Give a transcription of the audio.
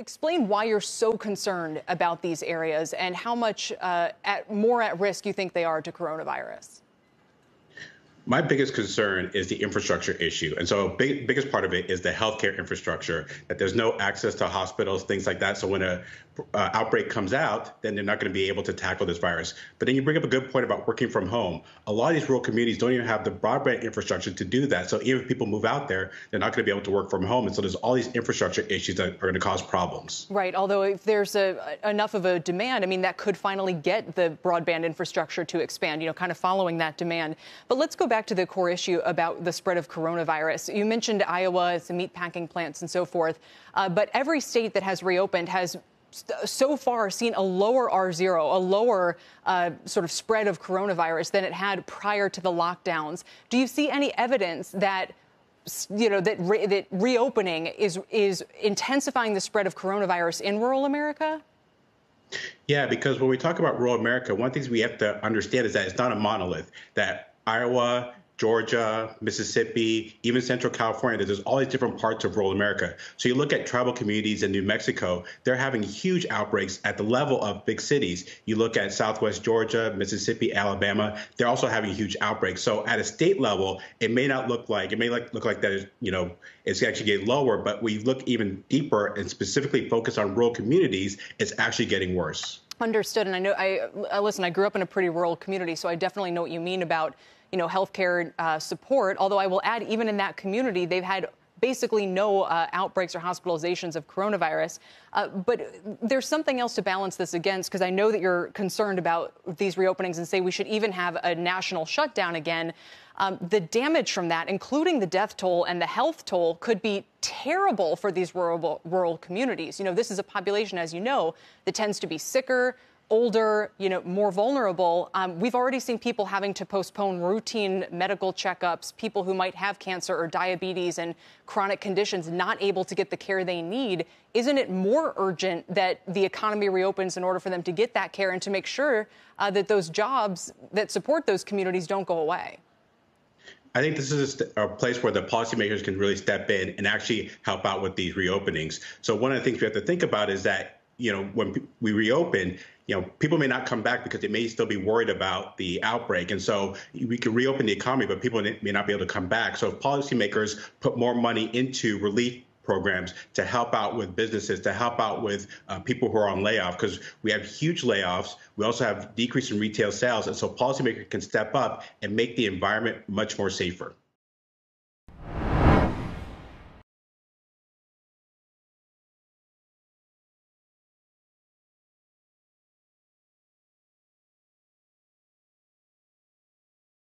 explain why you're so concerned about these areas and how much uh, at, more at risk you think they are to coronavirus my biggest concern is the infrastructure issue. And so big, biggest part of it is the healthcare infrastructure, that there's no access to hospitals, things like that. So when a uh, outbreak comes out, then they're not going to be able to tackle this virus. But then you bring up a good point about working from home. A lot of these rural communities don't even have the broadband infrastructure to do that. So even if people move out there, they're not going to be able to work from home. And so there's all these infrastructure issues that are going to cause problems. Right. Although if there's a, enough of a demand, I mean, that could finally get the broadband infrastructure to expand, you know, kind of following that demand. But let's go back back to the core issue about the spread of coronavirus. You mentioned Iowa, some meatpacking plants and so forth, uh, but every state that has reopened has so far seen a lower R0, a lower uh, sort of spread of coronavirus than it had prior to the lockdowns. Do you see any evidence that? You know that re- that reopening is is intensifying the spread of coronavirus in rural America. Yeah, because when we talk about rural America, one thing we have to understand is that it's not a monolith. That Iowa, Georgia, Mississippi, even Central California. There's all these different parts of rural America. So you look at tribal communities in New Mexico, they're having huge outbreaks at the level of big cities. You look at Southwest Georgia, Mississippi, Alabama, they're also having huge outbreaks. So at a state level, it may not look like, it may look like that, you know, it's actually getting lower, but we look even deeper and specifically focus on rural communities, it's actually getting worse. Understood. And I know, I, I listen, I grew up in a pretty rural community, so I definitely know what you mean about you know, healthcare uh, support. Although I will add, even in that community, they've had basically no uh, outbreaks or hospitalizations of coronavirus. Uh, but there's something else to balance this against because I know that you're concerned about these reopenings and say we should even have a national shutdown again. Um, the damage from that, including the death toll and the health toll, could be terrible for these rural, rural communities. You know, this is a population, as you know, that tends to be sicker, older, you know, more vulnerable. Um, we've already seen people having to postpone routine medical checkups, people who might have cancer or diabetes and chronic conditions not able to get the care they need. Isn't it more urgent that the economy reopens in order for them to get that care and to make sure uh, that those jobs that support those communities don't go away? I think this is a, place where the policymakers can really step in and actually help out with these reopenings. So, one of the things we have to think about is that you know, when we reopen, you know, people may not come back because they may still be worried about the outbreak. And so we can reopen the economy, but people may not be able to come back. So if policymakers put more money into relief programs to help out with businesses, to help out with uh, people who are on layoff, because we have huge layoffs. We also have decrease in retail sales. And so policymakers can step up and make the environment much more safer.